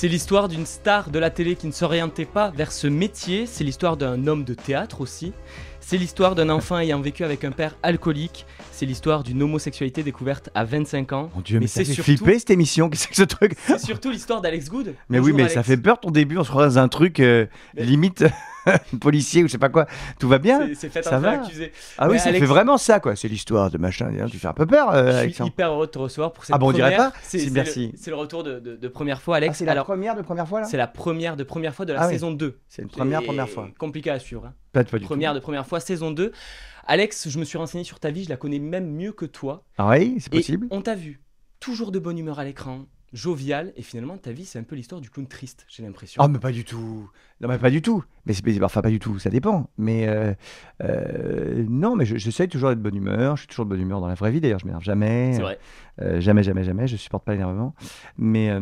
C'est l'histoire d'une star de la télé qui ne s'orientait pas vers ce métier, c'est l'histoire d'un homme de théâtre aussi, c'est l'histoire d'un enfant ayant vécu avec un père alcoolique, c'est l'histoire d'une homosexualité découverte à 25 ans. Mon Dieu, mais, ça fait cette émission, qu'est-ce que ce truc C'est surtout l'histoire d'Alex Good. Mais oui, mais ça fait peur ton début, on se croit dans un truc euh, limite... policier ou je sais pas quoi. Tout va bien C'est fait ça un va. accusé. Ah oui, ça fait vraiment ça, quoi. C'est l'histoire de machin. Tu fais un peu peur, euh, Je suis hyper heureux de te recevoir pour cette Ah bon, on dirait pas C'est merci. C'est le, retour de, première fois, Alex. Ah, c'est la première de première fois, là C'est la première de première fois de la ah saison 2. C'est une première, première fois. Compliqué à suivre. Hein. Pas Première de première fois, saison 2. Alex, je me suis renseigné sur ta vie, je la connais même mieux que toi. Ah oui, c'est possible. on t'a vu toujours de bonne humeur à l'écran, jovial et finalement ta vie c'est un peu l'histoire du clown triste j'ai l'impression. Ah mais pas du tout. Non mais pas du tout. Mais c'est enfin pas du tout, ça dépend. Mais euh, euh, non mais j'essaie toujours d'être de bonne humeur, je suis toujours de bonne humeur dans la vraie vie d'ailleurs, je m'énerve jamais. C'est vrai. Euh, jamais jamais jamais, je supporte pas l'énervement. Mais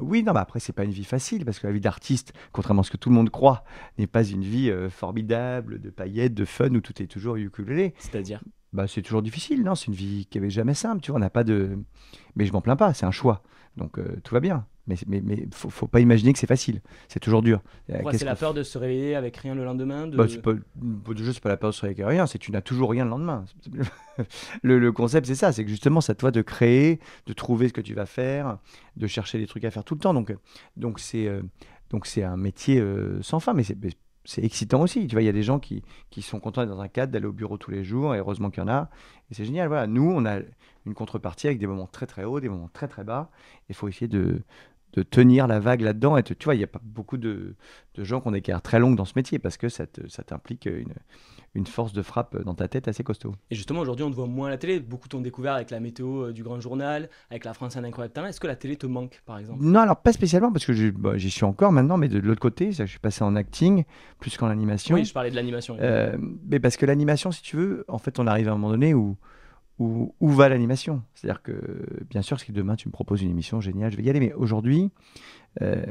oui, non mais après c'est pas une vie facile parce que la vie d'artiste, contrairement à ce que tout le monde croit, n'est pas une vie formidable de paillettes, de fun où tout est toujours ukulélé. C'est-à-dire bah, c'est toujours difficile, non C'est une vie qui n'est jamais simple, tu vois, on n'a pas de... Mais je m'en plains pas, c'est un choix, donc euh, tout va bien. Mais il mais, faut, pas imaginer que c'est facile, c'est toujours dur. Pourquoi euh, c'est la peur de se réveiller avec rien le lendemain de... Bah, c'est pas, juste pas la peur de se réveiller avec rien, c'est tu n'as toujours rien le lendemain. le, le concept, c'est ça, c'est que justement, ça à toi de créer, de trouver ce que tu vas faire, de chercher des trucs à faire tout le temps. Donc, euh, donc c'est... donc c'est un métier sans fin, mais c'est c'est excitant aussi. Tu vois, il y a des gens qui, sont contents d'être dans un cadre, d'aller au bureau tous les jours, et heureusement qu'il y en a. Et c'est génial. Voilà, nous, on a une contrepartie avec des moments très très hauts, des moments très très bas. Il faut essayer de, de tenir la vague là-dedans. Et tu vois, il n'y a pas beaucoup de, gens qui ont des carrières très longues dans ce métier parce que ça, t'implique une, une, force de frappe dans ta tête assez costaud. Et justement, aujourd'hui, on te voit moins à la télé. Beaucoup t'ont découvert avec la météo euh, du Grand Journal, avec la France un incroyable talent. Est-ce que la télé te manque, par exemple Non, alors pas spécialement parce que bah, j'y suis encore maintenant, mais de, l'autre côté, je suis passé en acting plus qu'en animation. Oui, je parlais de l'animation. Euh, mais parce que l'animation, si tu veux, en fait, on arrive à un moment donné où où, va l'animation. C'est-à-dire que, bien sûr, si demain tu me proposes une émission géniale, je vais y aller. Mais aujourd'hui, euh,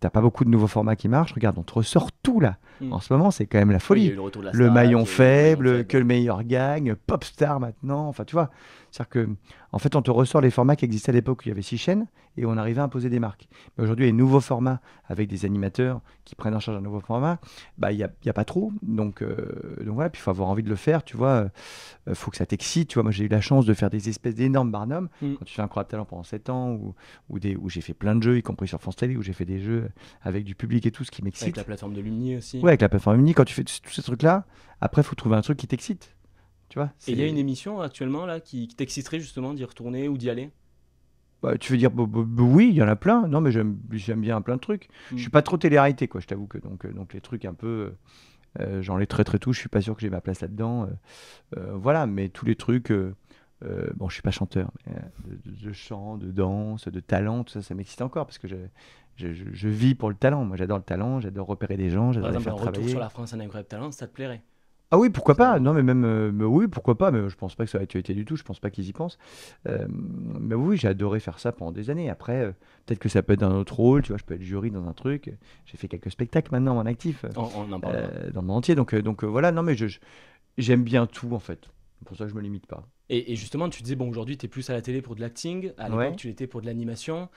t'as pas beaucoup de nouveaux formats qui marchent. Regarde, on te ressort tout là. Mm. En ce moment, c'est quand même la folie. le, maillon faible, le maillon faible, que le meilleur gagne, Popstar maintenant. Enfin, tu vois, c'est-à-dire que, en fait, on te ressort les formats qui existaient à l'époque où il y avait six chaînes et on arrivait à imposer des marques. Mais aujourd'hui, les nouveaux formats avec des animateurs qui prennent en charge un nouveau format, bah il n'y a, pas trop. Donc, euh, donc voilà, puis il faut avoir envie de le faire, tu vois. Il euh, faut que ça t'excite, tu vois. Moi, j'ai eu la chance de faire des espèces d'énormes barnums mm. quand tu fais un de talent pendant sept ans ou, ou des, où j'ai fait plein de jeux, y compris sur France Télé, où j'ai fait des jeux avec du public et tout, ce qui m'excite. Avec la plateforme de Lumni aussi. Ouais, avec la plateforme de Lumni. Quand tu fais tous ces trucs-là, après, il faut trouver un truc qui t'excite. Et il y a une émission actuellement là qui, t'exciterait justement d'y retourner ou d'y aller bah, tu veux dire, oui, il y en a plein. Non, mais j'aime bien plein de trucs. Je hmm. Je suis pas trop télé quoi, je t'avoue que. Donc, euh, donc, les trucs un peu. Euh, euh, j'en ai très très tout. Je suis pas sûr que j'ai ma place là-dedans. voilà, mais tous les trucs. bon, je suis pas chanteur, mais de, chant, de danse, de talent, tout ça, ça m'excite encore parce que je, vis pour le talent. Moi, j'adore le talent, j'adore repérer des gens, j'adore faire un Retour sur la France, un incroyable talent, ça te plairait ah oui, pourquoi pas Non, mais même euh, oui, pourquoi pas Mais je pense pas que ça ait été du tout. Je pense pas qu'ils y pensent. Euh, mais oui, j'ai adoré faire ça pendant des années. Après, euh, peut-être que ça peut être un autre rôle. Tu vois, je peux être jury dans un truc. J'ai fait quelques spectacles maintenant en actif en dans le monde entier. Donc, donc voilà. Non, mais je, j'aime bien tout en fait. pour ça que je me limite pas. Et, justement, tu disais, bon, aujourd'hui, tu es plus à la télé pour de l'acting. À l'époque, tu l'étais pour de l'animation.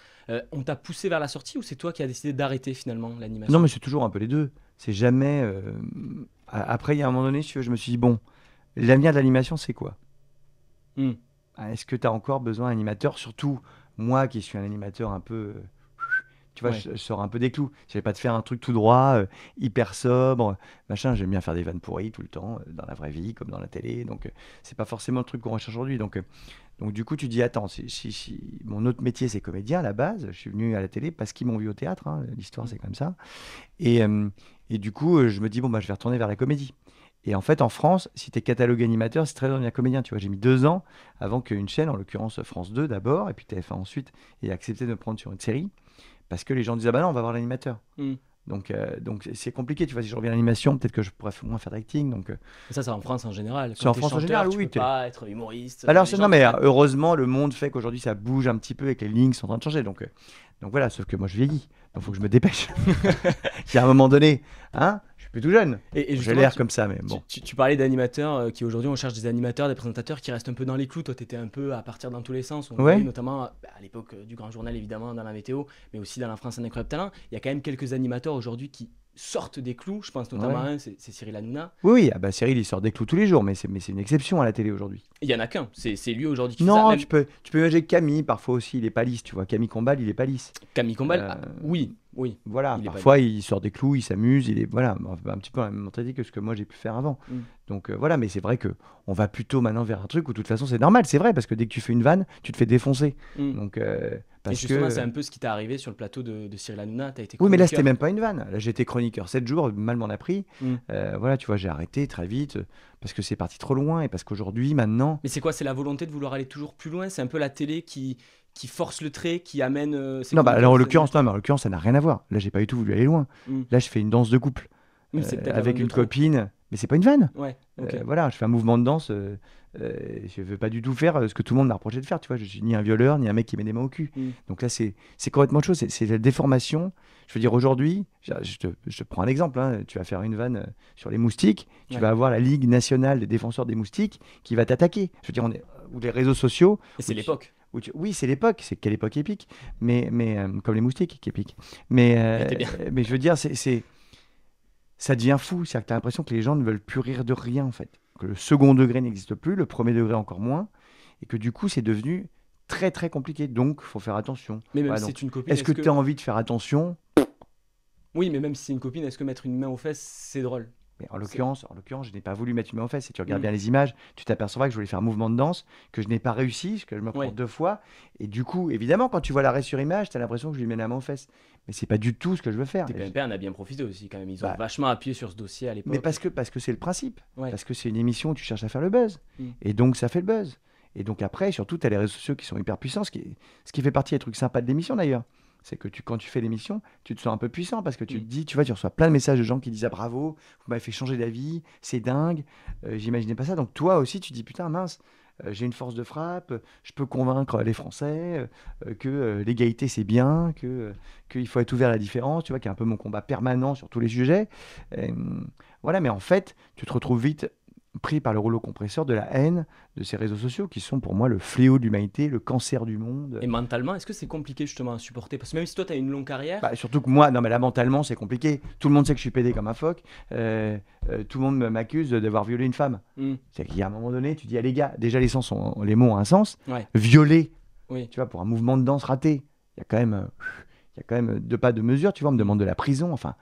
on t'a poussé vers la sortie ou c'est toi qui as décidé d'arrêter finalement l'animation Non, mais c'est toujours un peu les deux. C'est jamais après, il y a un moment donné, je me suis dit, bon, l'avenir de l'animation, c'est quoi hmm. ah, Est-ce que tu as encore besoin d'animateurs Surtout moi qui suis un animateur un peu euh, tu vois, je, sors un peu des clous. Je pas de faire un truc tout droit, euh, hyper sobre, machin. J'aime bien faire des vannes pourries tout le temps, euh, dans la vraie vie comme dans la télé. Donc, euh, c'est pas forcément le truc qu'on recherche aujourd'hui. Donc, donc du coup, tu dis attends, si, mon autre métier c'est comédien à la base, je suis venu à la télé parce qu'ils m'ont vu au théâtre, hein, l'histoire c'est mm. comme ça. Et, et, du coup, je me dis bon bah je vais retourner vers la comédie. Et en fait, en France, si tu es catalogue animateur, c'est très bien comédien. Tu vois, j'ai mis deux ans avant qu'une chaîne, en l'occurrence France 2 d'abord, et puis TF1 ensuite, ait accepté de me prendre sur une série parce que les gens disent ah bah non, on va voir l'animateur. Hmm. Donc, euh, donc c'est compliqué, tu vois. Si je reviens à l'animation, peut-être que je pourrais moins faire d'acting. Donc, euh. ça, c'est en France en général. C'est en France en général, oui. Tu peux pas être humoriste. Alors, non, mais euh, heureusement, le monde fait qu'aujourd'hui ça bouge un petit peu et que les lignes sont en train de changer. Donc, donc voilà, sauf que moi je vieillis. Donc, faut que je me dépêche. Il y a un moment donné, hein, tout jeune. Et, J'ai l'air comme ça, mais bon. Tu, tu parlais d'animateurs euh, qui aujourd'hui on cherche des animateurs, des présentateurs qui restent un peu dans les clous. Toi, tu étais un peu à partir dans tous les sens. On ouais. notamment euh, bah, à l'époque euh, du Grand Journal, évidemment, dans la météo, mais aussi dans la France un incroyable talent. Il y a quand même quelques animateurs aujourd'hui qui sortent des clous. Je pense notamment à un, c'est Cyril Hanouna. Oui, oui ah bah Cyril, il sort des clous tous les jours, mais c'est une exception à la télé aujourd'hui. Il y en a qu'un, c'est lui aujourd'hui qui Non, tu peux tu peux imaginer Camille, parfois aussi, il est pas lisse, tu vois. Camille Combal, il est pas lisse. Camille Combal, ah, oui. Oui. Voilà. parfois, il sort des clous, il s'amuse, il est voilà un petit peu la hein, même mentalité que ce que moi j'ai pu faire avant. Mm. Donc euh, voilà, mais c'est vrai que on va plutôt maintenant vers un truc où de toute façon c'est normal, c'est vrai parce que dès que tu fais une vanne, tu te fais défoncer. Mm. Donc euh, et justement, c'est un peu ce qui t'est arrivé sur le plateau de, de Cyril Hanouna. As été oui, mais là, c'était même pas une vanne. Là, j'étais chroniqueur 7 jours, mal m'en a pris. Mm. Euh, voilà, tu vois, j'ai arrêté très vite parce que c'est parti trop loin et parce qu'aujourd'hui, maintenant. Mais c'est quoi C'est la volonté de vouloir aller toujours plus loin C'est un peu la télé qui, qui force le trait, qui amène. Euh, non, bah, alors en l'occurrence, non, mais en l'occurrence, ça n'a rien à voir. Là, j'ai pas du tout voulu aller loin. Mm. Là, je fais une danse de couple euh, avec une copine, mais c'est pas une vanne. Ouais, euh, voilà, je fais un mouvement de danse. je veux pas du tout faire ce que tout le monde m'a reproché de faire. Tu vois, je suis ni un violeur, ni un mec qui met des mains au cul. Mm. Donc là, c'est complètement autre chose. C'est la déformation. Je veux dire, aujourd'hui, je, te prends un exemple. Hein, tu vas faire une vanne sur les moustiques. Tu vas avoir la Ligue nationale des défenseurs des moustiques qui va t'attaquer. Je veux dire, on est, ou les réseaux sociaux. c'est l'époque. Oui, c'est l'époque, c'est quelle époque épique, mais, mais euh, comme les moustiques qui épiquent. Mais, euh, mais je veux dire, c'est, ça devient fou. cest que tu as l'impression que les gens ne veulent plus rire de rien, en fait. Que le second degré n'existe plus, le premier degré encore moins, et que du coup, c'est devenu très très compliqué. Donc, faut faire attention. Mais même c'est une Est-ce, que, que... tu as envie de faire attention Oui, mais même si c'est une copine, est-ce que mettre une main aux fesses, c'est drôle mais en l'occurrence, en l'occurrence, je n'ai pas voulu mettre une main en fesses. Si tu regardes mm. bien les images, tu t'apercevras que je voulais faire un mouvement de danse, que je n'ai pas réussi, que je me prends deux fois. Et du coup, évidemment, quand tu vois l'arrêt sur image, tu as l'impression que je lui mets la main en fesses. Mais c'est pas du tout ce que je veux faire. TPMP en a bien profité aussi quand même. Ils ont bah. vachement appuyé sur ce dossier à l'époque. Mais parce que parce que c'est le principe. Parce que c'est une émission où tu cherches à faire le buzz. Mm. Et donc ça fait le buzz. Et donc après, surtout, tu as les réseaux sociaux qui sont hyper puissants, ce qui, ce qui fait partie des trucs sympas de l'émission d'ailleurs c'est que tu, quand tu fais l'émission, tu te sens un peu puissant parce que tu mm. te dis, tu vois, tu reçois plein de messages de gens qui disent ah bravo, vous m'avez fait changer d'avis, c'est dingue, euh, j'imaginais pas ça. Donc toi aussi, tu dis putain mince, euh, j'ai une force de frappe, je peux convaincre les Français euh, que l'égalité c'est bien, que qu'il faut être ouvert à la différence, tu vois, qui est un peu mon combat permanent sur tous les sujets. voilà, mais en fait, tu te retrouves vite pris par le rouleau compresseur de la haine de ces réseaux sociaux qui sont pour moi le fléau de l'humanité, le cancer du monde. Et mentalement, est-ce que c'est compliqué justement à supporter Parce que même si toi, tu as une longue carrière. Bah, surtout que moi, non mais là, mentalement, c'est compliqué. Tout le monde sait que je suis pédé comme un phoque. Euh, euh, tout le monde m'accuse d'avoir violé une femme. Hmm. C'est qu'il y a un moment donné, tu dis, ah les gars, déjà les, sens ont, les mots ont un sens. violé Violer, oui. tu vois, pour un mouvement de danse raté, il y a quand même. Euh, il y quand même deux pas de mesure, tu vois, on me demande de la prison, enfin.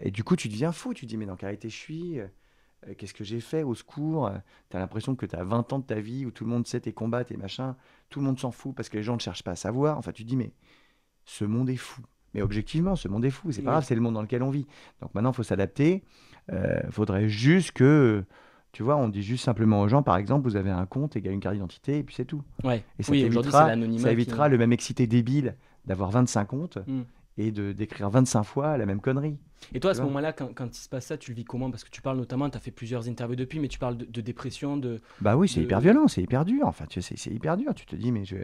Et du coup, tu deviens fou, tu dis, mais dans quelle réalité je suis euh, qu'est-ce que j'ai fait au secours euh, Tu as l'impression que tu as 20 ans de ta vie où tout le monde sait tes combats, et machin. tout le monde s'en fout parce que les gens ne cherchent pas à savoir. Enfin, tu te dis, mais ce monde est fou. Mais objectivement, ce monde est fou, c'est pas grave, c'est le monde dans lequel on vit. Donc maintenant, il faut s'adapter. Il euh, faudrait juste que, tu vois, on dit juste simplement aux gens, par exemple, vous avez un compte, égale une carte d'identité, et puis c'est tout. Et ça évitera, ça évitera le même excité débile d'avoir 25 comptes. Hmm et de d'écrire 25 fois la même connerie. Et toi, à ce moment-là, quand, il se passe ça, tu le vis comment Parce que tu parles notamment, tu as fait plusieurs interviews depuis, mais tu parles de, dépression, de. Bah oui, c'est hyper violent, c'est hyper dur. Enfin, tu sais, c'est hyper dur. Tu te dis, mais je.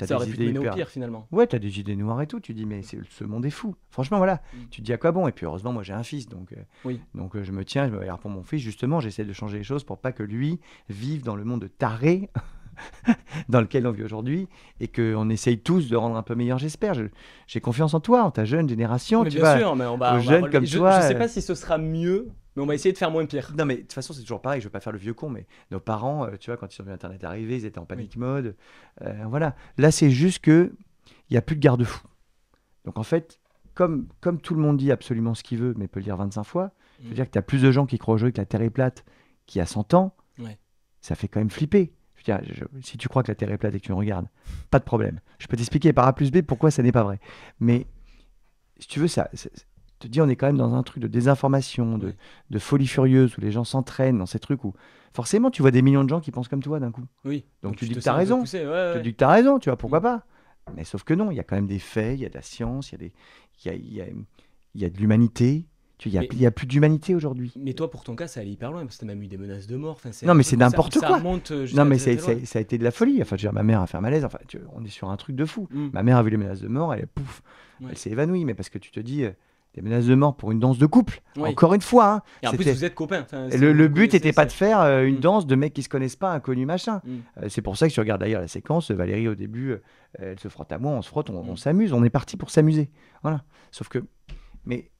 As ça des au pire, finalement. Ouais, tu as des idées noires et tout. Tu dis, mais ce monde est fou. Franchement, voilà. Mm. Tu te dis à quoi bon Et puis, heureusement, moi, j'ai un fils. Donc, euh, donc euh, je me tiens, je me regarde pour mon fils. Justement, j'essaie de changer les choses pour pas que lui vive dans le monde de taré dans lequel on vit aujourd'hui et qu'on essaye tous de rendre un peu meilleur, j'espère. J'ai confiance en toi, en ta jeune génération. bien sûr, mais on va, je, toi. sais euh. pas si ce sera mieux, mais on va essayer de faire moins pire. Non, mais de toute façon, c'est toujours pareil. Je ne veux pas faire le vieux con, mais nos parents, euh, tu vois, quand ils ont vu Internet arriver, ils étaient en panique mode. Euh, voilà. Là, c'est juste que il n'y a plus de garde-fou. Donc en fait, comme, comme tout le monde dit absolument ce qu'il veut, mais peut le dire 25 fois, je veux mm. dire que tu as plus de gens qui croient au jeu que la Terre est plate, qui a 100 ans, ça fait quand même flipper si tu crois que la Terre est plate et que tu me regardes, pas de problème. Je peux t'expliquer par A plus B pourquoi ça n'est pas vrai. Mais si tu veux, ça, te dis, on est quand même dans un truc de désinformation, de, folie furieuse, où les gens s'entraînent dans ces trucs où forcément tu vois des millions de gens qui pensent comme toi d'un coup. Oui. Donc, tu, dis que as raison. Tu dis que as raison, tu vois, pourquoi mm. pas. Mais sauf que non, il y a quand même des faits, il y a de la science, il y a, des, il y a de l'humanité, il n'y a, plus d'humanité aujourd'hui. Mais toi, pour ton cas, ça allait hyper loin, parce que t'as même eu des menaces de mort. non, mais c'est n'importe quoi. Euh, non, mais ça, a été de la folie. Enfin, ma mère a fait un malaise. Enfin, on est sur un truc de fou. Mm. Ma mère a vu les menaces de mort, elle, pouf, elle s'est évanouie. Mais parce que tu te dis, euh, des menaces de mort pour une danse de couple. Encore une fois. Hein, et en plus, vous êtes copains. le, but n'était pas de faire euh, une mm. danse de mecs qui se connaissent pas, inconnus, machin. Mm. c'est pour ça que tu regardes d'ailleurs la séquence. Valérie, au début, elle se frotte à moi, on se frotte, on, on s'amuse. On est parti pour s'amuser. Voilà. Sauf que. Mais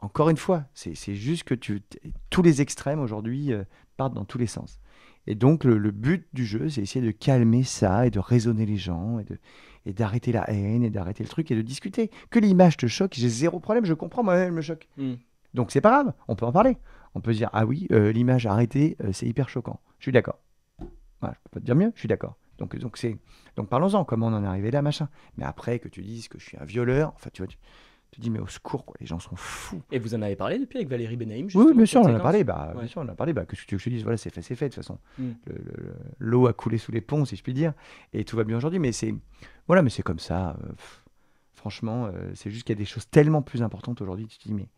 encore une fois, c'est juste que tous les extrêmes aujourd'hui euh, partent dans tous les sens. Et donc, le, but du jeu, c'est essayer de calmer ça et de raisonner les gens et d'arrêter la haine et d'arrêter le truc et de discuter. Que l'image te choque, j'ai zéro problème, je comprends, moi, elle me choque. Hmm. Donc, c'est pas grave, on peut en parler. On peut dire, ah oui, euh, l'image arrêtée, euh, c'est hyper choquant. Je suis d'accord. je peux pas te dire mieux, je suis d'accord. Donc, donc, donc parlons-en, comment on en est arrivé là, machin. Mais après, que tu dises que je suis un violeur, enfin, tu vois. Tu dis, mais au secours, quoi, les gens sont fous. Et vous en avez parlé depuis avec Valérie Benahim Oui, oui bien, sûr, on parlé, bah, bien sûr, on en a parlé. Bah, que veux que je te dise, voilà, c'est fait, c'est fait, de toute façon. Mm. L'eau a coulé sous les ponts, si je puis dire, et tout va bien aujourd'hui. Mais c'est voilà, mais c'est comme ça. Euh, franchement, euh, c'est juste qu'il y a des choses tellement plus importantes aujourd'hui. Tu te dis, mais,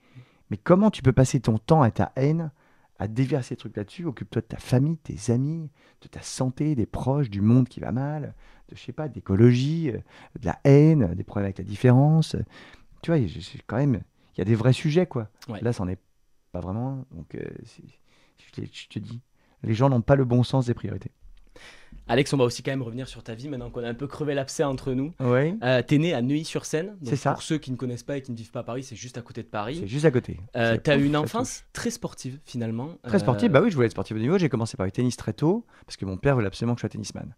mais comment tu peux passer ton temps à ta haine à déverser des trucs là-dessus, occupe-toi de ta famille, tes amis, de ta santé, des proches, du monde qui va mal, de je sais pas, d'écologie, euh, de la haine, des problèmes avec la différence, tu vois, quand même, il y a des vrais sujets, quoi. Là, c'en est pas vraiment. Donc, euh, je, te, dis, les gens n'ont pas le bon sens des priorités. Alex, on va aussi quand même revenir sur ta vie maintenant qu'on a un peu crevé l'abcès entre nous. Oui. Euh, t'es né à Neuilly-sur-Seine. C'est Pour ceux qui ne connaissent pas et qui ne vivent pas à Paris, c'est juste à côté de Paris. C'est juste à côté. Euh, T'as eu une enfance très sportive finalement. Très euh, sportive, bah oui, je voulais être sportif au niveau. J'ai commencé par le tennis très tôt parce que mon père voulait absolument que je sois tennisman.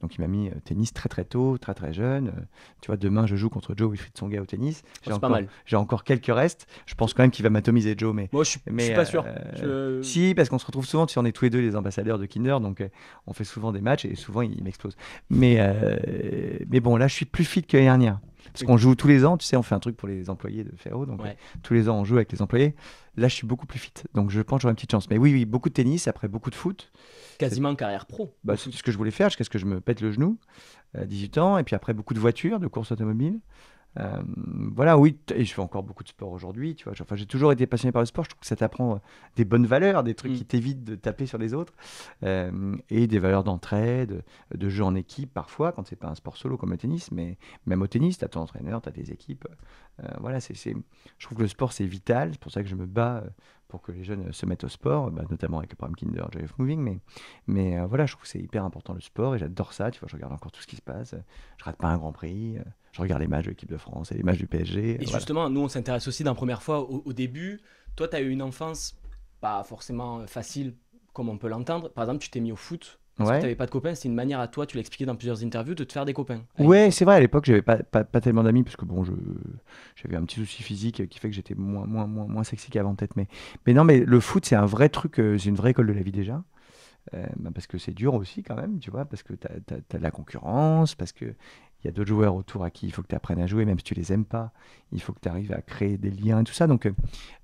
Donc il m'a mis euh, tennis très très tôt, très très jeune. Euh, tu vois, demain je joue contre Joe son gars au tennis. Ah, j'ai mal encore, encore, quelques restes. Je pense quand même qu'il va m'atomiser Joe, mais je suis, pas sûr. Euh, si, parce qu'on se retrouve souvent. Tu on est tous les deux les ambassadeurs de Kinder, donc on fait souvent des matchs et souvent il, m'explose. Mais mais bon, là je suis plus fit que l'année dernière. Parce qu'on joue tous les ans, tu sais, on fait un truc pour les employés de Ferro, donc euh, tous les ans on joue avec les employés. Là, je suis beaucoup plus fit, donc je pense j'aurai une petite chance. Mais oui, oui, beaucoup de tennis, après beaucoup de foot. Quasiment carrière pro. Bah, c'est ce que je voulais faire jusqu'à ce que je me pète le genou à euh, 18 ans, et puis après beaucoup de voitures, de courses automobiles. Euh, voilà, oui, et je fais encore beaucoup de sport aujourd'hui, tu vois. Enfin, j'ai toujours été passionné par le sport. Je trouve que ça t'apprend euh, des bonnes valeurs, des trucs mm. qui t'évitent de taper sur les autres, euh, et des valeurs d'entraide, de, jeu en équipe parfois, quand c'est pas un sport solo comme le tennis, mais même au tennis, t'as ton entraîneur, t'as des équipes. voilà, c'est, je trouve que le sport c'est vital. C'est pour ça que je me bats pour que les jeunes se mettent au sport, bah, notamment avec le programme Kinder Joy of Moving. Mais, mais euh, voilà, je trouve que c'est hyper important le sport et j'adore ça. Tu vois, je regarde encore tout ce qui se passe. Je rate pas un Grand Prix. Euh, je regarde les matchs de l'équipe de France et les matchs du PSG. Euh, et justement, nous, on s'intéresse aussi d'une première fois au début. Toi, tu as eu une enfance pas forcément facile comme on peut l'entendre. Par exemple, tu t'es mis au foot ouais. que tu n'avais pas de copains, c'est une manière à toi, tu l'expliquais dans plusieurs interviews, de te faire des copains. Ouais, c'est vrai, à l'époque, j'avais pas, pas, tellement d'amis, parce que bon, j'avais un petit souci physique qui fait que j'étais moins, moins, moins, moins sexy qu'avant, peut Mais, mais non, mais le foot, c'est un vrai truc, euh, c'est une vraie école de la vie déjà. Euh, bah, parce que c'est dur aussi quand même, tu vois, parce que t'as as, la concurrence, parce que il y a d'autres joueurs autour à qui il faut que tu apprennes à jouer, même si tu les aimes pas. Il faut que tu arrives à créer des liens et tout ça. Donc euh,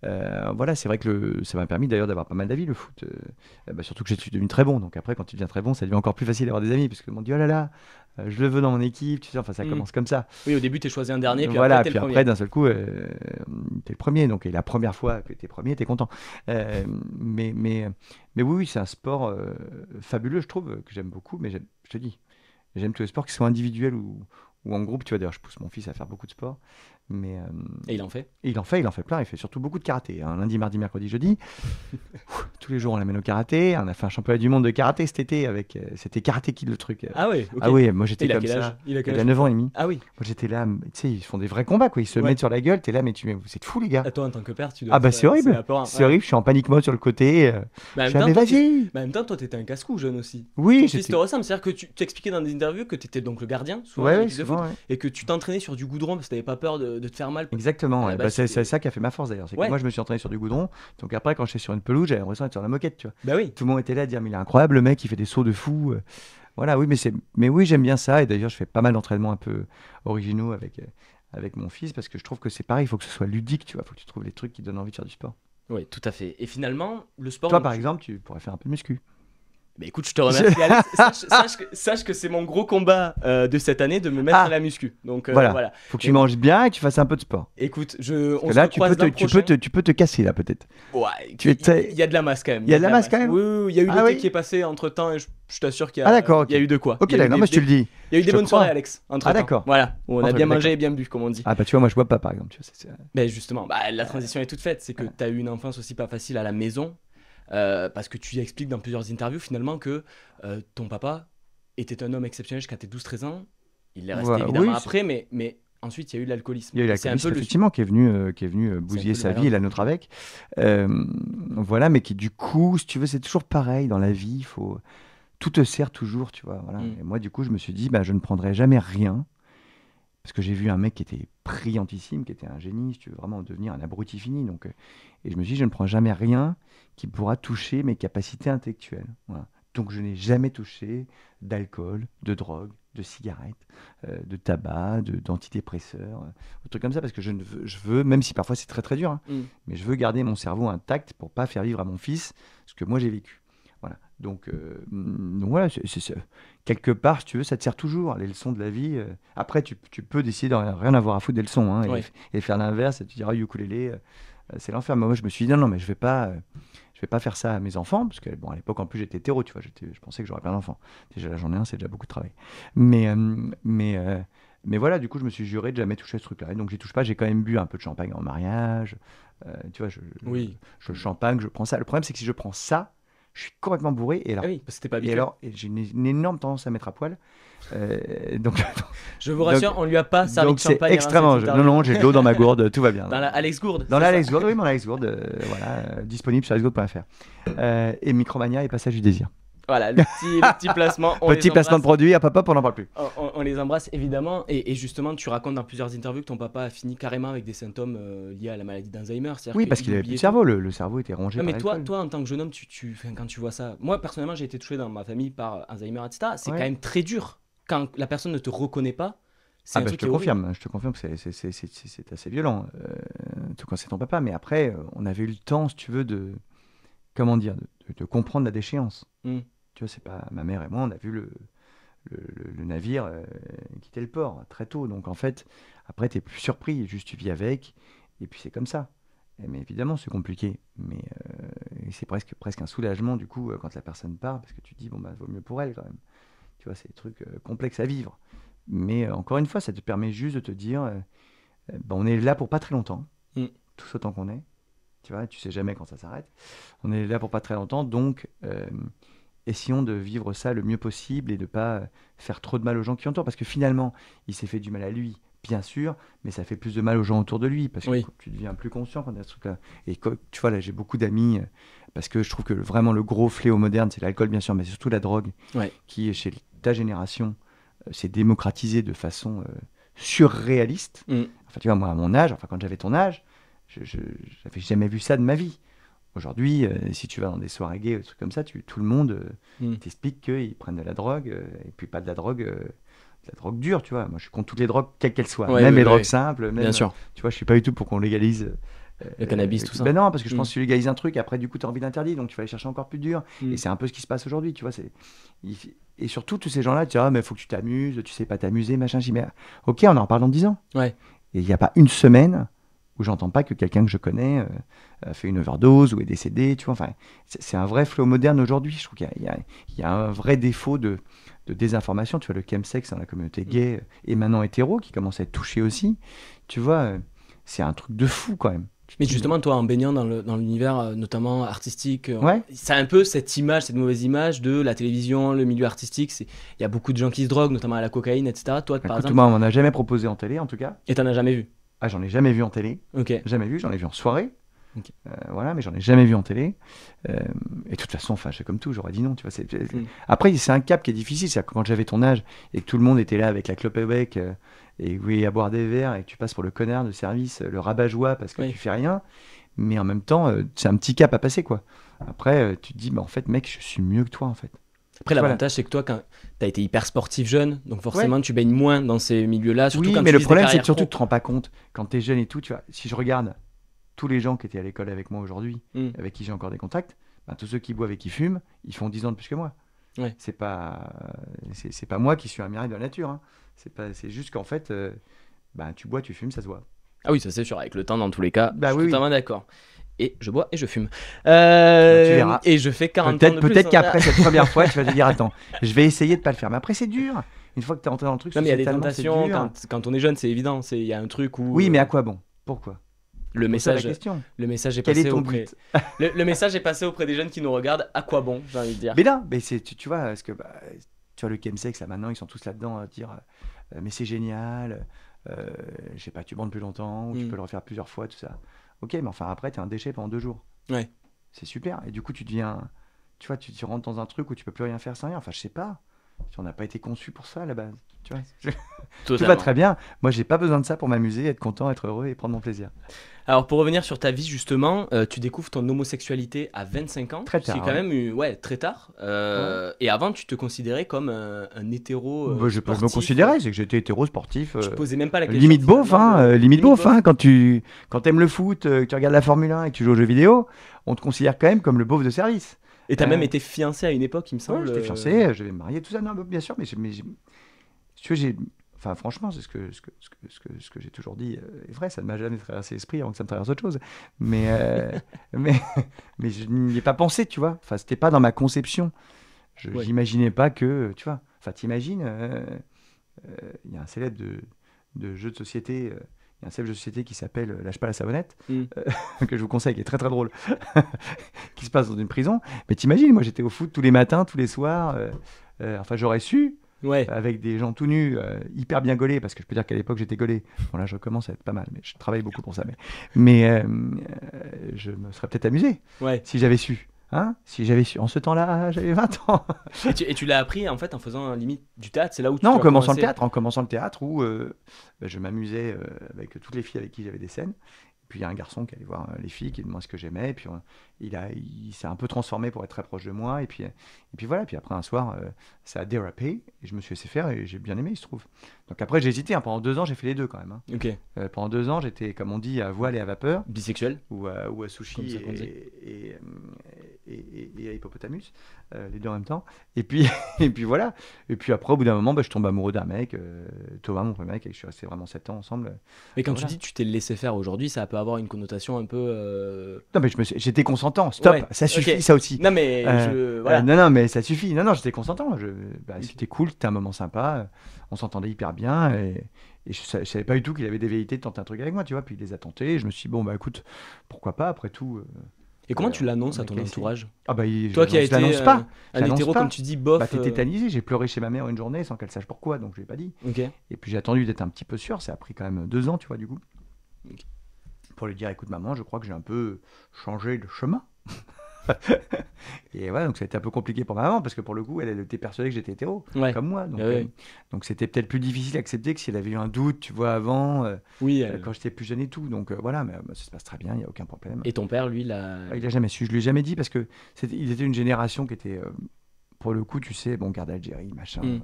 euh, voilà, c'est vrai que ça m'a permis d'ailleurs d'avoir pas mal d'avis le foot. Euh, bah, surtout que je suis devenu très bon. Donc après, quand tu deviens très bon, ça devient encore plus facile d'avoir des amis, parce que mon Dieu, oh là là, je le veux dans mon équipe, tu sais, enfin ça mm. commence comme ça. Oui, au début, tu es choisi un dernier, puis voilà, après, puis après d'un seul coup, tu es le premier. Donc la première fois que tu es premier, tu es content. mais, mais, mais oui, oui c'est un sport fabuleux, je trouve, que j'aime beaucoup, mais je te dis J'aime tous les sports qui sont individuels ou, ou en groupe. Tu vois, d'ailleurs, je pousse mon fils à faire beaucoup de sport. Mais, euh, et il en fait Il en fait, il en fait plein. Il fait surtout beaucoup de karaté. Hein. Lundi, mardi, mercredi, jeudi. Tous les jours, on l'amène au karaté. On a fait un championnat du monde de karaté cet été. avec euh, C'était Karaté qui le truc. Ah oui Ah oui, moi j'étais comme ça. Il a, a 9 ans et demi. Ah oui Moi j'étais là, tu sais, ils font des vrais combats quoi. Ils se mettent sur la gueule. T'es là, mais tu fou C'est les gars. Toi en tant que père, tu dois. Ah bah c'est horrible. C'est horrible, je suis en panique mode sur le côté. Euh. Bah, mais vas-y bah, En même temps, toi t'étais un casse-cou jeune aussi. Oui, je te ressemble. C'est-à-dire que tu t'expliquais dans des interviews que t'étais donc le gardien, souvent, et que tu t'entraînais sur du goudron parce que pas peur de de, te faire mal. Exactement, bah, c'est ça qui a fait ma force d'ailleurs. Moi, je me suis entraîné sur du goudron. Donc après, quand j'étais sur une pelouse, j'avais l'impression d'être sur la moquette. Tu vois. Bah oui. Tout le monde était là à dire Mais il est incroyable, le mec, il fait des sauts de fou. Euh. Voilà, oui, mais, mais oui, j'aime bien ça. Et d'ailleurs, je fais pas mal d'entraînements un peu originaux avec, euh, avec mon fils parce que je trouve que c'est pareil, il faut que ce soit ludique, tu vois, il faut que tu trouves les trucs qui donnent envie de faire du sport. Oui, tout à fait. Et finalement, le sport. Toi, par exemple, tu pourrais faire un peu de muscu. Mais écoute, je te remercie. Alex. Sache, sache, que, c'est mon gros combat euh, de cette année de me mettre ah. à la muscu. Donc euh, voilà. voilà. Faut que tu manges bien et que tu fasses un peu de sport. Écoute, je. On se là, tu peux, te, tu, peux te, tu peux te casser là peut-être. Ouais. il y, a de la masse quand même. Il y, a de la, masse, quand même. Oui, oui, il y a eu ah, l'été qui est passé entre temps et je, t'assure qu'il y a. Ah, il y a eu de quoi. Ok, d'accord. Moi, je te le dis. Il y a eu des bonnes soirées, Alex. Entre ah d'accord. Voilà. On a bien mangé et bien bu, comme on dit. Ah bah tu vois, moi je bois pas par exemple. Mais euh. ben, justement, bah, la transition est toute faite. C'est que tu as eu une enfance aussi pas facile à la maison. Euh, parce que tu expliques dans plusieurs interviews finalement que euh, ton papa était un homme exceptionnel jusqu'à tes 12-13 ans. Il est resté évidemment après, mais, ensuite il y a eu l'alcoolisme. Il y a eu l'alcoolisme, effectivement, qui est venu, euh, qui est venu bousiller sa vie et la nôtre avec. voilà, mais qui du coup, si tu veux, c'est toujours pareil dans la vie. Il faut tout te sert toujours, tu vois. Mm. Et moi, du coup, je me suis dit, bah, je ne prendrai jamais rien parce que j'ai vu un mec qui était brillantissime, qui était un génie, si tu veux vraiment devenir un abruti fini. Donc, euh, et je me suis dit, je ne prends jamais rien qui pourra toucher mes capacités intellectuelles. Donc je n'ai jamais touché d'alcool, de drogue, de cigarettes, euh, de tabac, d'antidépresseurs, de, euh, des trucs comme ça, parce que je, ne veux, je veux, même si parfois c'est très très dur, hein, mm. mais je veux garder mon cerveau intact pour pas faire vivre à mon fils ce que moi j'ai vécu. Donc, euh, mm, donc, voilà, quelque part, si tu veux, ça te sert toujours, les leçons de la vie. Euh. après, tu, peux décider de rien, avoir à foutre des leçons hein, et, faire l'inverse et te dire, ah, ukulélé, euh, c'est l'enfer. moi, je me suis dit, non, mais je vais pas. je vais pas faire ça à mes enfants, parce que bon, à l'époque, en plus, j'étais hétéro, tu vois, je pensais que j'aurais plein d'enfants. Déjà, la journée ai c'est déjà beaucoup de travail. Mais, mais, mais voilà, du coup, je me suis juré de jamais toucher ce truc-là. Et donc, j'y touche pas, j'ai quand même bu un peu de champagne en mariage. tu vois, oui. je, champagne, je prends ça. Le problème, c'est que si je prends ça, je suis complètement bourré. Et alors, ah oui, parce que pas Et alors, j'ai une, énorme tendance à mettre à poil. Euh, donc, je vous rassure, on lui a pas servi de champagne. C'est hein, extrêmement. non, non, j'ai de l'eau dans ma gourde, tout va bien. Dans la Alex Gourde. Dans la Alex Gourde, oui, mon Alex Gourde, euh, voilà, euh, disponible sur alexgourde.fr. et Micromania et Passage du désir. Voilà, le petit, placement. petit placement de produit à ah, papa, on n'en parle plus. On, les embrasse évidemment. Et, justement, tu racontes dans plusieurs interviews que ton papa a fini carrément avec des symptômes euh, liés à la maladie d'Alzheimer. Oui, parce qu'il avait plus cerveau, le, cerveau était rongé. Non, mais toi, toi, en tant que jeune homme, tu, tu, quand tu vois ça, moi personnellement, j'ai été touché dans ma famille par Alzheimer, etc. C'est quand même très dur quand la personne ne te reconnaît pas. Ah bah, je, te confirme, je te confirme que c'est assez violent, euh, tout quand c'est ton papa. Mais après, euh, on avait eu le temps, si tu veux, de comment dire, de, comprendre la déchéance. Hmm. Tu vois, c'est pas ma mère et moi, on a vu le, le, navire euh, quitter le port très tôt. Donc en fait, après, tu es plus surpris, juste tu vis avec, et puis c'est comme ça. Eh, mais évidemment, c'est compliqué, mais euh, c'est presque, presque un soulagement du coup euh, quand la personne part, parce que tu dis, bon, bah, vaut mieux pour elle quand même. Tu vois, c'est des trucs complexes à vivre. Mais encore une fois, ça te permet juste de te dire, bah, on est là pour pas très longtemps, mm. tout autant qu'on est. Tu vois, tu sais jamais quand ça s'arrête. On est là pour pas très longtemps, donc essayons de vivre ça le mieux possible et de pas euh, faire trop de mal aux gens qui entourent. Parce que finalement, il s'est fait du mal à lui, bien sûr, mais ça fait plus de mal aux gens autour de lui. Parce que tu deviens plus conscient quand il y a ce truc-là. Et tu vois, là, j'ai beaucoup d'amis. Euh, parce que je trouve que vraiment le gros fléau moderne, c'est l'alcool, bien sûr, mais surtout la drogue, qui, chez ta génération, euh, s'est démocratisée de façon surréaliste. Mm. Enfin, tu vois, moi, à mon âge, enfin, quand j'avais ton âge, je n'avais jamais vu ça de ma vie. Aujourd'hui, euh, si tu vas dans des soirées gays, des trucs comme ça, tu, tout le monde euh, mm. t'explique qu'ils prennent de la drogue, euh, et puis pas de la drogue, de la drogue dure, tu vois. Moi, je suis contre toutes les drogues, quelles qu'elles soient, même les drogues simples. Même, Bien sûr. Tu vois, je suis pas du tout pour qu'on légalise. Le cannabis, tout ça. Ben non, parce que je pense mm. que tu légalises un truc, après, du coup, tu as envie d'interdire, donc tu vas aller chercher encore plus dur. Mm. Et c'est un peu ce qui se passe aujourd'hui, tu vois. Et surtout, tous ces gens-là, tu dis, ah, mais faut que tu t'amuses, tu sais pas t'amuser, machin. J'y mets, ok, on en reparle dans 10 ans. Ouais. Et il n'y a pas une semaine où j'entends pas que quelqu'un que je connais euh, a fait une overdose ou est décédé. Tu vois, enfin, c'est un vrai flot moderne aujourd'hui. Je trouve qu'il y, a un vrai défaut de, désinformation. Tu vois, le chemsex dans la communauté mm. gay euh, et maintenant hétéro qui commence à être touché aussi. Tu vois, euh, c'est un truc de fou quand même. Mais justement, toi, en baignant dans l'univers, notamment artistique, c'est un peu cette image, cette mauvaise image de la télévision, le milieu artistique. Il y a beaucoup de gens qui se droguent, notamment à la cocaïne, etc. Toi, bah, par exemple. Moi, on n'a jamais proposé en télé, en tout cas. Et t'en as jamais vu ah, j'en ai jamais vu en télé. Jamais vu, j'en ai vu en soirée. Euh, voilà, mais j'en ai jamais vu en télé. Euh, et de toute façon, enfin, c'est comme tout, j'aurais dit non. Tu vois, mm. Après, c'est un cap qui est difficile. C'est quand j'avais ton âge et que tout le monde était là avec la clope au bec euh, et oui, à boire des verres et que tu passes pour le connard de service, le rabat-joie parce que tu fais rien. Mais en même temps, c'est un petit cap à passer, quoi. Après, tu te dis, bah, en fait, mec, je suis mieux que toi, en fait. Après, l'avantage, c'est que toi, quand tu as été hyper sportif jeune, donc forcément, tu baignes moins dans ces milieux-là. oui, mais le problème, c'est que surtout, tu te rends pas compte. Quand tu es jeune et tout, tu vois, si je regarde tous les gens qui étaient à l'école avec moi aujourd'hui, hmm. avec qui j'ai encore des contacts, ben, tous ceux qui boivent et qui fument, ils font 10 ans de plus que moi. Ouais. C'est pas, euh, c'est pas moi qui suis un miracle de la nature. Hein. C'est pas, c'est juste qu'en fait, euh, ben, tu bois, tu fumes, ça se voit. Ah oui, ça c'est sûr. Avec le temps, dans tous les cas, bah, je suis oui, totalement d'accord et je bois et je fume. Bah, tu euh, verras. Et je fais 40 Peut-être qu'après cette première fois, tu vas te dire attends, je vais essayer de pas le faire. Mais après, c'est dur. Une fois que tu es rentré dans le truc, non, mais il y a des tentations. Quand, on est jeune, c'est évident. Il y a un truc où. Oui, mais à euh, quoi bon Pourquoi le message, le message est Quel passé est auprès. le, le, message est passé auprès des jeunes qui nous regardent. À quoi bon J'ai envie de dire. Mais là, mais c'est tu, vois, parce que bah, tu vois le chemsex là maintenant, ils sont tous là-dedans à dire, euh, mais c'est génial. Euh, je sais pas, tu bandes plus longtemps tu mm. peux le refaire plusieurs fois, tout ça. Ok, mais enfin après, t'es un déchet pendant deux jours. Ouais. C'est super. Et du coup, tu deviens. Tu vois, tu, tu rentres dans un truc où tu peux plus rien faire sans rien. Enfin, je sais pas on n'a pas été conçu pour ça à la base. Tu vois Tout va très bien. Moi, j'ai pas besoin de ça pour m'amuser, être content, être heureux et prendre mon plaisir. Alors, pour revenir sur ta vie, justement, euh, tu découvres ton homosexualité à 25 ans. Très tard. C'est quand même, ouais, très tard. Euh, et avant, tu te considérais comme euh, un, hétéro. Bah, je me considérais, c'est que j'étais hétéro sportif. Je posais même pas la question. Limite hein, beauf, hein, limite, hein, quand tu quand aimes le foot, que tu regardes la Formule 1 et que tu joues aux jeux vidéo, on te considère quand même comme le beauf de service. Et t'as as euh. même été fiancé à une époque, il me semble. j'étais euh, fiancé, je vais me marier, tout ça. Non, bah, bien sûr, mais, mais tu vois, j'ai enfin franchement, c'est ce que, ce que, ce que, ce que j'ai toujours dit euh, est vrai, ça ne m'a jamais traversé l'esprit avant que ça me traverse autre chose. Mais, mais, mais je n'y ai pas pensé, tu vois. Enfin, c'était pas dans ma conception. Je n'imaginais pas que, tu vois, enfin, t'imagines, il y a un célèbre de, de jeu de société il un célèbre de société qui s'appelle euh, Lâche pas la savonnette, mm. euh, que je vous conseille, qui est très très drôle, qui se passe dans une prison. Mais t'imagines, moi j'étais au foot tous les matins, tous les soirs. Euh, enfin, j'aurais su, avec des gens tout nus, hyper bien gaulés, parce que je peux dire qu'à l'époque j'étais gaulé. Bon, là je commence à être pas mal, mais je travaille beaucoup pour ça. Mais, mais je me serais peut-être amusé si j'avais su. Hein, si j'avais su en ce temps-là, ah, j'avais 20 ans. et tu, l'as appris en fait en faisant limite du théâtre, c'est là où tu Non, en commençant le théâtre, en commençant le théâtre où euh, bah, je m'amusais euh, avec toutes les filles avec qui j'avais des scènes. Et puis il y a un garçon qui allait voir euh, les filles, qui demandait ce que j'aimais, et puis il a, s'est un peu transformé pour être très proche de moi, et puis, et puis voilà. Et puis après un soir, ça a dérapé, et je me suis laissé faire, et j'ai bien aimé, il se trouve. Donc après j'ai hésité, hein, pendant deux ans j'ai fait les deux quand même. Hein. pendant deux ans j'étais, comme on dit, à voile et à vapeur. Bisexuel. Ou à, sushi et, à Hippopotamus, euh, les deux en même temps. Et puis, et puis voilà. Et puis après, au bout d'un moment, bah, je tombe amoureux d'un mec, euh, Thomas, mon premier mec, et je suis resté vraiment sept ans ensemble. Mais quand tu dis tu t'es laissé faire aujourd'hui, ça peut avoir une connotation un peu. Euh, non, mais j'étais consentant, stop, ça suffit, ça aussi. Non, mais non, non, mais ça suffit. Non, non, j'étais consentant. Je... Bah, c'était cool, c'était un moment sympa, on s'entendait hyper bien. Et, je ne savais pas du tout qu'il avait des vérités de tenter un truc avec moi, tu vois. Puis il les a tentés. je me suis dit, bon, bah écoute, pourquoi pas, après tout. Et comment tu euh, l'annonces à ton entourage Ah bah, toi qui as été euh, pas, pas. comme tu dis bof. Bah, t'es euh. tétanisé, j'ai pleuré chez ma mère une journée sans qu'elle sache pourquoi, donc je l'ai pas dit. Et puis j'ai attendu d'être un petit peu sûr, ça a pris quand même deux ans, tu vois du coup, pour lui dire écoute maman, je crois que j'ai un peu changé de chemin. et voilà, donc ça a été un peu compliqué pour ma maman parce que pour le coup, elle, était persuadée que j'étais hétéro, comme moi. Ah euh, donc c'était peut-être plus difficile à accepter que si elle avait eu un doute, tu vois, avant, euh, euh, quand j'étais plus jeune et tout. Donc voilà, mais bah, ça se passe très bien, il n'y a aucun problème. Et ton père, lui, l'a. Ah, il a... jamais su, je lui ai jamais dit parce que était, il était une génération qui était, pour le coup, tu sais, bon, garde Algérie, machin, mm.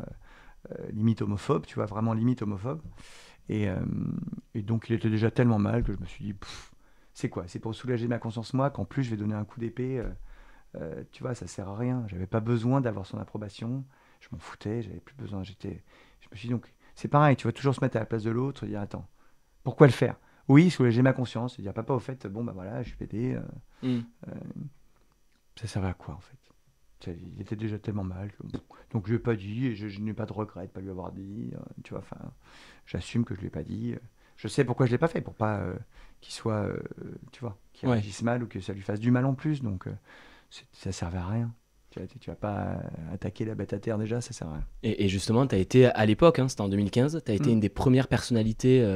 limite homophobe, tu vois, vraiment limite homophobe. Et, donc il était déjà tellement mal que je me suis dit, c'est quoi C'est pour soulager ma conscience, moi, qu'en plus je vais donner un coup d'épée. Euh, euh, tu vois, ça sert à rien. J'avais pas besoin d'avoir son approbation. Je m'en foutais, j'avais plus besoin. J'étais, je me suis donc, c'est pareil, tu vas toujours se mettre à la place de l'autre et dire, attends, pourquoi le faire Oui, soulager ma conscience et dire, papa, au fait, bon, bah voilà, je suis pédé. Euh, mm. ça servait à quoi, en fait il était déjà tellement mal. donc je lui ai pas dit, et je, n'ai pas de regret de pas lui avoir dit. Tu vois, enfin, j'assume que je lui ai pas dit je sais pourquoi je l'ai pas fait pour pas euh, qu'il soit euh, tu vois qu'il agisse mal ou que ça lui fasse du mal en plus donc euh, ça ça servait à rien tu vas, pas attaquer la bête à terre déjà, ça sert à rien. Et, justement, tu as été, à l'époque, hein, c'était en 2015, tu as été mm. une des premières personnalités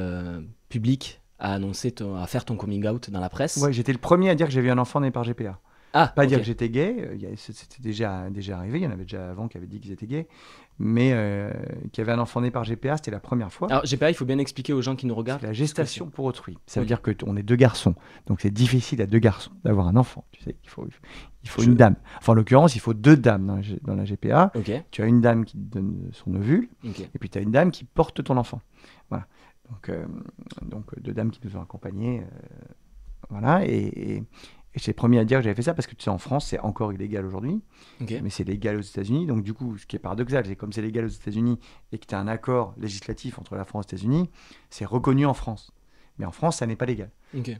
publiques à annoncer, à faire ton coming out dans la presse. Ouais, j'étais le premier à dire que j'avais un enfant né par GPA. Ah, pas dire que j'étais gay, euh, c'était déjà, déjà arrivé, il y en avait déjà avant qui avaient dit qu'ils étaient gays, mais euh, qui avait un enfant né par GPA, c'était la première fois. Alors GPA, il faut bien expliquer aux gens qui nous regardent. La gestation pour autrui. Ça veut dire qu'on est deux garçons, donc c'est difficile à deux garçons d'avoir un enfant. Tu sais, il faut, il faut une dame. Enfin, en l'occurrence, il faut deux dames dans la, GPA. Tu as une dame qui donne son ovule, et puis tu as une dame qui porte ton enfant. Donc, euh, donc euh, deux dames qui nous ont accompagnés. voilà, et, et j'étais premier à dire que j'avais fait ça parce que tu sais, en France, c'est encore illégal aujourd'hui, mais c'est légal aux États-Unis. Donc, du coup, ce qui est paradoxal, c'est comme c'est légal aux États-Unis et que tu as un accord législatif entre la France et les États-Unis, c'est reconnu en France. Mais en France, ça n'est pas légal.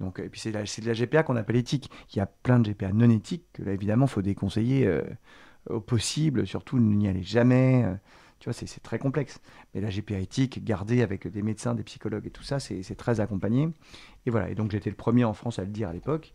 Donc, et puis, c'est de, la GPA qu'on appelle éthique. Il y a plein de GPA non éthiques que, là, évidemment, faut déconseiller euh, au possible. Surtout, n'y allez jamais. Euh, tu vois, c'est très complexe. Mais la GPA éthique, gardée avec des médecins, des psychologues et tout ça, c'est très accompagné. Et voilà. Et donc j'étais le premier en France à le dire à l'époque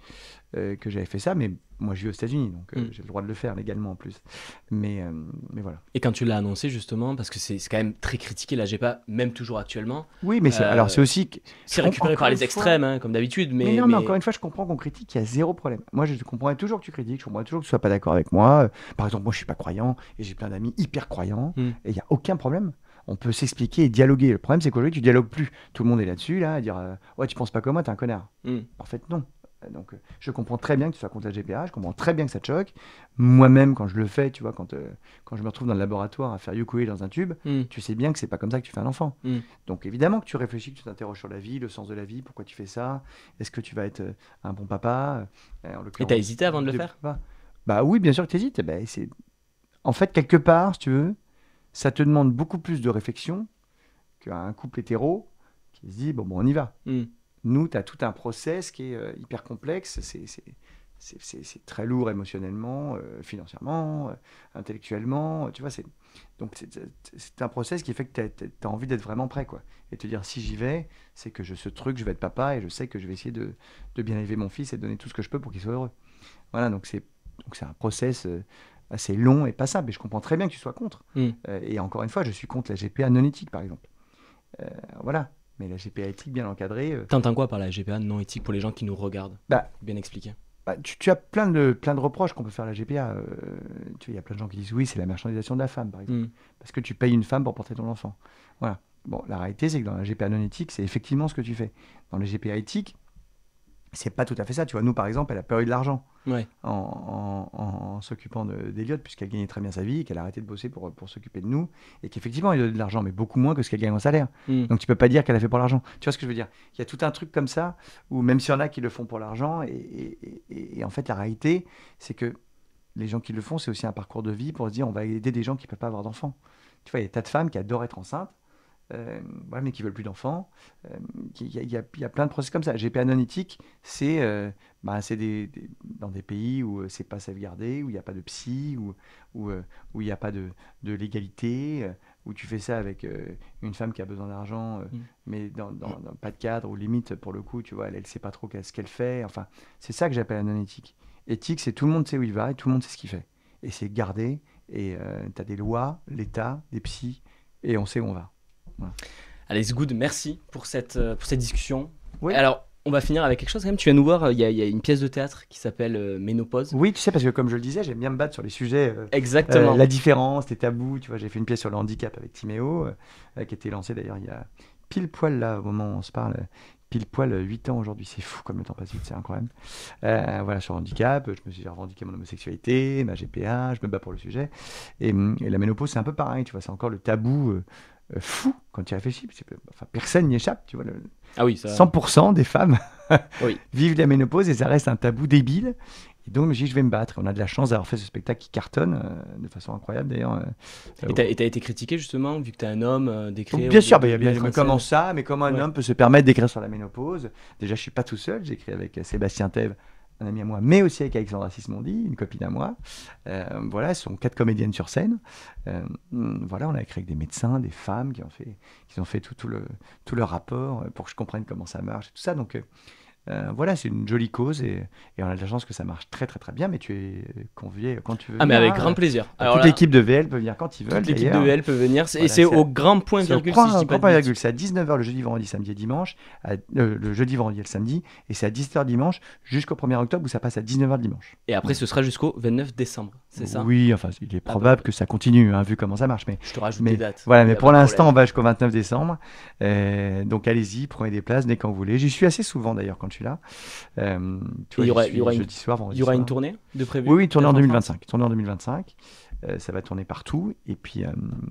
euh, que j'avais fait ça, mais moi je vis aux États-Unis, donc euh, mm. j'ai le droit de le faire légalement en plus. Mais, euh, mais voilà. Et quand tu l'as annoncé justement, parce que c'est quand même très critiqué, là, j'ai pas, même toujours actuellement. Oui, mais alors c'est aussi. C'est récupéré par les extrêmes, hein, comme d'habitude. Mais, mais, non, mais... encore une fois, je comprends qu'on critique, il y a zéro problème. Moi je comprends toujours que tu critiques, je comprends toujours que tu sois pas d'accord avec moi. Par exemple, moi je suis pas croyant et j'ai plein d'amis hyper croyants mm. et il n'y a aucun problème on peut s'expliquer et dialoguer. Le problème, c'est qu'aujourd'hui, tu dialogues plus. Tout le monde est là-dessus, là, à dire euh, Ouais, tu penses pas comme moi, t'es un connard. Hmm. En fait, non. Euh, donc, euh, je comprends très bien que tu sois contre la GPA, je comprends très bien que ça te choque. Moi-même, quand je le fais, tu vois, quand, quand je me retrouve dans le laboratoire à faire yukoué dans un tube, hmm. tu sais bien que c'est pas comme ça que tu fais un enfant. Hmm. Donc, évidemment que tu réfléchis, que tu t'interroges sur la vie, le sens de la vie, pourquoi tu fais ça, est-ce que tu vas être un bon papa le en Et t'as hésité avant de le faire Bah oui, bien sûr que eh Ben, c'est en fait, quelque part, si tu veux, ça te demande beaucoup plus de réflexion qu'un couple hétéro qui se dit bon, bon on y va. Hmm. Nous, tu as tout un process qui est euh, hyper complexe. C'est, très lourd émotionnellement, euh, financièrement, euh, intellectuellement. Tu vois, donc c'est, un process qui fait que tu as, envie d'être vraiment prêt. Quoi, et te dire si j'y vais, c'est que je, ce truc, je vais être papa et je sais que je vais essayer de, de bien élever mon fils et de donner tout ce que je peux pour qu'il soit heureux. Voilà, donc c'est, donc c'est un process assez long et passable. Et je comprends très bien que tu sois contre. Mm. Euh, et encore une fois, je suis contre la GPA non éthique, par exemple. Euh, voilà. Mais la GPA éthique bien encadrée. Euh, T'entends quoi par la GPA non éthique pour les gens qui nous regardent bah, Bien expliqué. Bah, tu, as plein de, plein de reproches qu'on peut faire à la GPA. il y a plein de gens qui disent oui, c'est la marchandisation de la femme, par exemple. Mm. Parce que tu payes une femme pour porter ton enfant. Voilà. Bon, la réalité, c'est que dans la GPA non éthique, c'est effectivement ce que tu fais. Dans la GPA éthique, c'est pas tout à fait ça. Tu vois, nous, par exemple, elle a perdu de l'argent en, s'occupant d'Eliott, puisqu'elle gagnait très bien sa vie, qu'elle a arrêté de bosser pour, pour s'occuper de nous, et qu'effectivement, elle a de l'argent, mais beaucoup moins que ce qu'elle gagne en salaire. Hmm. Donc, tu peux pas dire qu'elle a fait pour l'argent. Tu vois ce que je veux dire Il y a tout un truc comme ça, où même s'il y en a qui le font pour l'argent, et, en fait, la réalité, c'est que les gens qui le font, c'est aussi un parcours de vie pour se dire on va aider des gens qui ne peuvent pas avoir d'enfants. Tu vois, il y a des tas de femmes qui adorent être enceintes euh, mais qui veulent plus d'enfants. Euh, il y, a plein de process comme ça. GPA non éthique, c'est euh, bah, dans des pays où c'est pas sauvegardé, où il n'y a pas de psy, où il n'y a pas de, de, légalité, où tu fais ça avec une femme qui a besoin d'argent, mm. mais dans, pas de cadre, ou limite, pour le coup, tu vois, elle ne sait pas trop ce qu'elle fait. Enfin, c'est ça que j'appelle la non éthique. Éthique, c'est tout le monde sait où il va et tout le monde sait ce qu'il fait. Et c'est gardé, et tu as des lois, l'État, des psys, et on sait où on va allez Alex Good, merci pour cette, euh, discussion. Alors, on va finir avec quelque chose quand même. Tu viens nous voir, euh, il y, a, une pièce de théâtre qui s'appelle euh, Ménopause. Oui, tu sais, parce que comme je le disais, j'aime bien me battre sur les sujets. Exactement. la différence, les tabous. Tu vois, j'ai fait une pièce sur le handicap avec Timéo, qui a été lancée d'ailleurs il y a pile poil là, au moment où on se parle, pile poil 8 ans aujourd'hui. C'est fou comme le temps passe vite, c'est incroyable. voilà, sur handicap, je me suis revendiqué mon homosexualité, ma GPA, je me bats pour le sujet. Et, hum, et la ménopause, c'est un peu pareil, tu vois, c'est encore le tabou euh, fou quand tu réfléchis. Enfin, personne n'y échappe, tu vois. ah oui, 100% des femmes vivent la ménopause et ça reste un tabou débile. Et donc, je je vais me battre. On a de la chance d'avoir fait ce spectacle qui cartonne euh, de façon incroyable, d'ailleurs. Euh, et tu as, été critiqué, justement, vu que tu es un homme, d'écrire oh, Bien sûr, bah, y a bien, mais comment ça Mais comment un homme peut se permettre d'écrire sur la ménopause Déjà, je suis pas tout seul. J'écris avec Sébastien Thèves, un ami à moi, mais aussi avec Alexandra Sismondi, une copine à moi. Euh, voilà, ce sont quatre comédiennes sur scène. Euh, voilà, on a écrit avec des médecins, des femmes qui ont fait, qui ont fait tout, tout, le, tout leur rapport pour que je comprenne comment ça marche et tout ça. Donc, euh, euh, voilà, c'est une jolie cause et, on a de la chance que ça marche très très très bien. Mais tu es convié quand tu veux. Ah, mais avec grand plaisir. toute l'équipe de VL peut venir quand ils veulent. Toute l'équipe de VL peut venir. Et c'est au grand point virgule. Si virgule. C'est à 19h le jeudi, vendredi, samedi et dimanche. Euh, le jeudi, vendredi et le samedi. Et c'est à 10 h dimanche jusqu'au 1er octobre où ça passe à 19h dimanche. Et après, ce sera jusqu'au 29 décembre, c'est ça Oui, enfin, il est probable que ça continue, hein, vu comment ça marche. Mais, je te rajoute des dates. Voilà, mais pour l'instant, on va jusqu'au 29 décembre. Euh, donc allez-y, prenez des places dès quand vous voulez. J'y suis assez souvent d'ailleurs quand je là Euh, il y aura, une, tournée de prévu Oui, tournée en 2025. Tournée en 2025. Euh, ça va tourner partout. Et puis, euh,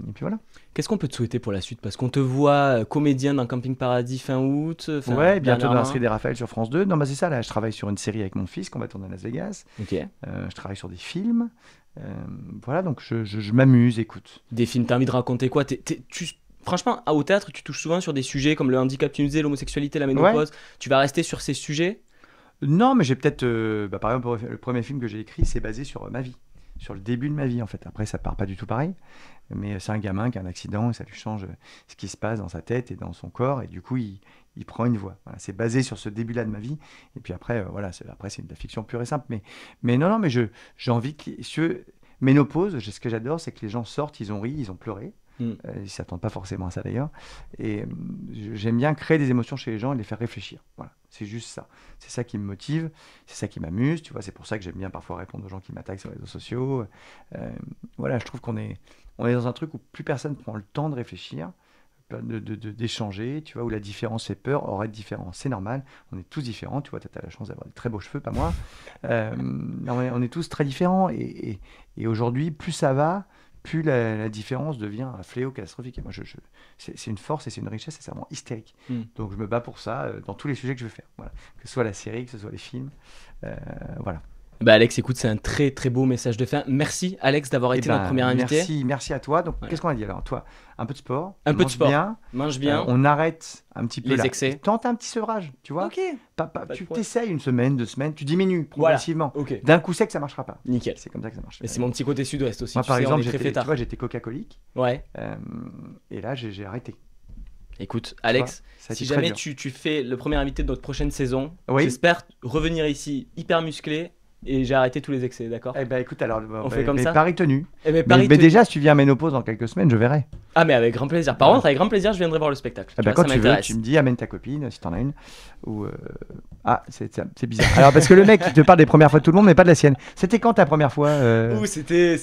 et puis voilà. Qu'est-ce qu'on peut te souhaiter pour la suite Parce qu'on te voit euh, comédien dans Camping Paradis fin août. ouais, bientôt dans la série des Raphaël sur France 2. Non, mais bah, c'est ça, là, je travaille sur une série avec mon fils qu'on va tourner à Las Vegas. Ok. je travaille sur des films. voilà, donc je, m'amuse, écoute. Des films, t'as envie de raconter quoi Tu tu, franchement, ah, au théâtre, tu touches souvent sur des sujets comme le handicap, tu l'homosexualité, la ménopause. Tu vas rester sur ces sujets Non, mais j'ai peut-être. Euh, bah, par exemple, le premier film que j'ai écrit, c'est basé sur euh, ma vie, sur le début de ma vie, en fait. Après, ça part pas du tout pareil. Mais euh, c'est un gamin qui a un accident et ça lui change ce qui se passe dans sa tête et dans son corps. Et du coup, il, prend une voix. c'est basé sur ce début-là de ma vie. Et puis après, voilà, c'est, après c'est de la fiction pure et simple. Mais, mais non, non, mais je, j'ai envie que. Ménopause, ce que j'adore, c'est que les gens sortent, ils ont ri, ils ont pleuré. Mm. Euh, ils ne s'attendent pas forcément à ça d'ailleurs. Et euh, j'aime bien créer des émotions chez les gens et les faire réfléchir. Voilà, c'est juste ça. C'est ça qui me motive, c'est ça qui m'amuse. Tu vois, c'est pour ça que j'aime bien parfois répondre aux gens qui m'attaquent sur les réseaux sociaux. Euh, voilà, je trouve qu'on est, on est dans un truc où plus personne prend le temps de réfléchir d'échanger, de, tu vois, où la différence fait peur, aurait être différent, c'est normal, on est tous différents, tu vois, tu as, la chance d'avoir des très beaux cheveux, pas moi, on, est, tous très différents, et aujourd'hui, plus ça va, plus la, différence devient un fléau catastrophique. moi, je, je c'est une force et c'est une richesse, c'est vraiment hystérique. Mm. Donc, je me bats pour ça euh, dans tous les sujets que je veux faire. Voilà. Que ce soit la série, que ce soit les films. Euh, voilà. Bah, Alex, écoute, c'est un très très beau message de fin. Merci Alex d'avoir eh été notre ben, premier invité. Merci, merci à toi. Donc qu'est-ce qu'on a dit alors Toi, un peu de sport. Un peu de sport. Bien, mange bien. Euh, on arrête un petit peu les excès. Tente un petit sevrage, tu vois. Ok. Pas, pas, tu t'essayes une semaine, deux semaines, tu diminues progressivement. D'un coup sec, ça marchera pas. Nickel. C'est comme ça que ça marche. Mais c'est mon petit côté sud-ouest aussi. Moi, par exemple, j'étais, tu j'étais coca-colique. Ouais. Euh, et là, j'ai, j'ai arrêté. Écoute, Alex, si jamais tu, tu, fais le premier invité de notre prochaine saison, j'espère revenir ici hyper musclé et j'ai arrêté tous les excès, d'accord Eh ben écoute, alors, on bah, fait comme ça. Paris tenu. Eh ben, mais, mais, déjà, si tu viens à Ménopause dans quelques semaines, je verrai. Ah, mais avec grand plaisir. Par contre, avec grand plaisir, je viendrai voir le spectacle. Eh ben, quand tu veux, tu me dis, amène ta copine si t'en as une. Ou euh, Ah, c'est bizarre. alors, parce que le mec, il te parle des premières fois de tout le monde, mais pas de la sienne. C'était quand ta première fois euh... Ouh, c'était.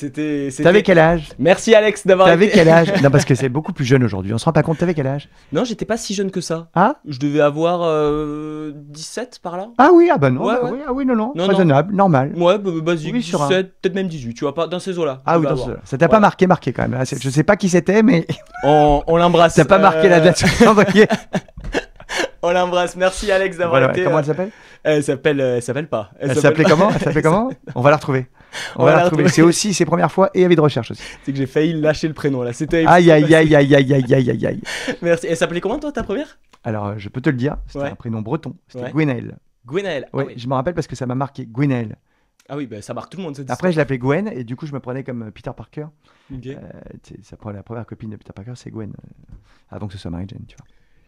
T'avais quel âge Merci Alex d'avoir. T'avais quel âge Non, parce que c'est beaucoup plus jeune aujourd'hui. On se rend pas compte, t'avais quel âge Non, j'étais pas si jeune que ça. Ah Je devais avoir 17 euh, par là. Ah oui, ah bah non, bah Oui, ah oui, non, non. non Ouais, bah, bah, basique, 17, peut-être même 18, tu vois, pas dans ces eaux-là. Ah oui, dans ce... Ça t'a pas marqué, marqué quand même. Ah, je sais pas qui c'était, mais. On, on l'embrasse. T'as pas marqué la euh, date on l'embrasse. Merci Alex d'avoir voilà, été. Comment elle euh, s'appelle Elle s'appelle, euh, elle s'appelle pas. Elle, s'appelait comment Elle s'appelait comment On va la retrouver. On, va, la retrouver. C'est aussi ses premières fois et avis de recherche aussi. C'est que j'ai failli lâcher le prénom là. C'était. Aïe aïe aïe aïe aïe aïe aïe aïe aïe. Merci. Elle s'appelait comment toi ta première Alors je peux te le dire. C'était un prénom breton. C'était ouais. Gwenaël. Ah oui, je me rappelle parce que ça m'a marqué. Gwenaël. Ah oui, bah, ça marque tout le monde. Après, je l'appelais Gwen et du coup, je me prenais comme euh, Peter Parker. Euh, ça prend la première copine de Peter Parker, c'est Gwen, euh, avant que ce soit Mary Jane, tu vois.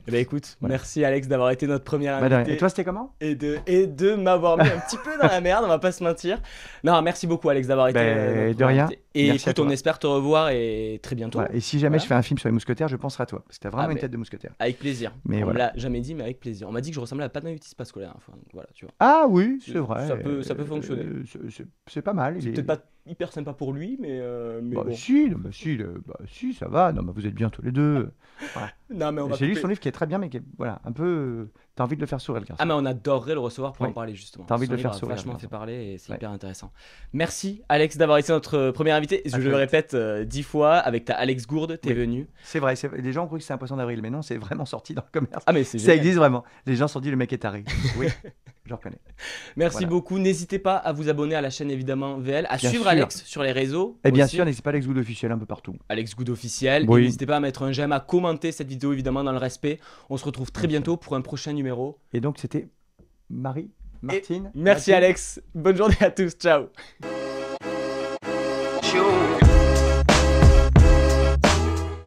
Eh ben, écoute, merci Alex d'avoir été notre première bah, invité. et toi, c'était comment Et de, m'avoir mis un petit peu dans la merde, on va pas se mentir. Non, merci beaucoup Alex d'avoir été. Ben, euh, de rien. Et écoute, on espère te revoir et très bientôt. Et si jamais je fais un film sur les mousquetaires, je penserai à toi. Parce que t'as vraiment ah, une tête de mousquetaire. Avec plaisir. Mais on l'a jamais dit, mais avec plaisir. On m'a dit que je ressemblais à la Pascal. Hein, enfin, voilà, Ah oui, c'est vrai. Ça peut, ça peut euh, fonctionner. C'est pas mal. peut-être pas hyper sympa pour lui, mais. Euh, bah, si, bah, si, ça va. Non, mais vous êtes bien tous les deux. J'ai lu son livre qui est très bien, mais qui est voilà, un peu T'as envie de le faire sourire, le garçon. Ah, mais on adorerait le recevoir pour en parler, justement. T'as envie de le faire sourire. vachement fait parler et c'est hyper intéressant. Merci, Alex, d'avoir été notre premier invité. Je ah, le répète euh, dix fois, avec ta Alex Gourde, t'es venu. C'est vrai, les gens ont cru que c'était un poisson d'avril, mais non, c'est vraiment sorti dans le commerce. Ah, mais c'est Ça existe vraiment. Les gens se sont dit, le mec est taré. Oui, je reconnais. Merci beaucoup. N'hésitez pas à vous abonner à la chaîne, évidemment, VL, à suivre Alex sur les réseaux. Et eh bien sûr, n'hésitez pas à Alex Good officiel un peu partout. Alex Good officiel. N'hésitez pas à mettre un j'aime, à commenter cette vidéo, évidemment, dans le respect. On se retrouve très bientôt pour un prochain numéro et donc, c'était Marie, Martine. merci Alex. Bonne journée à tous. Ciao.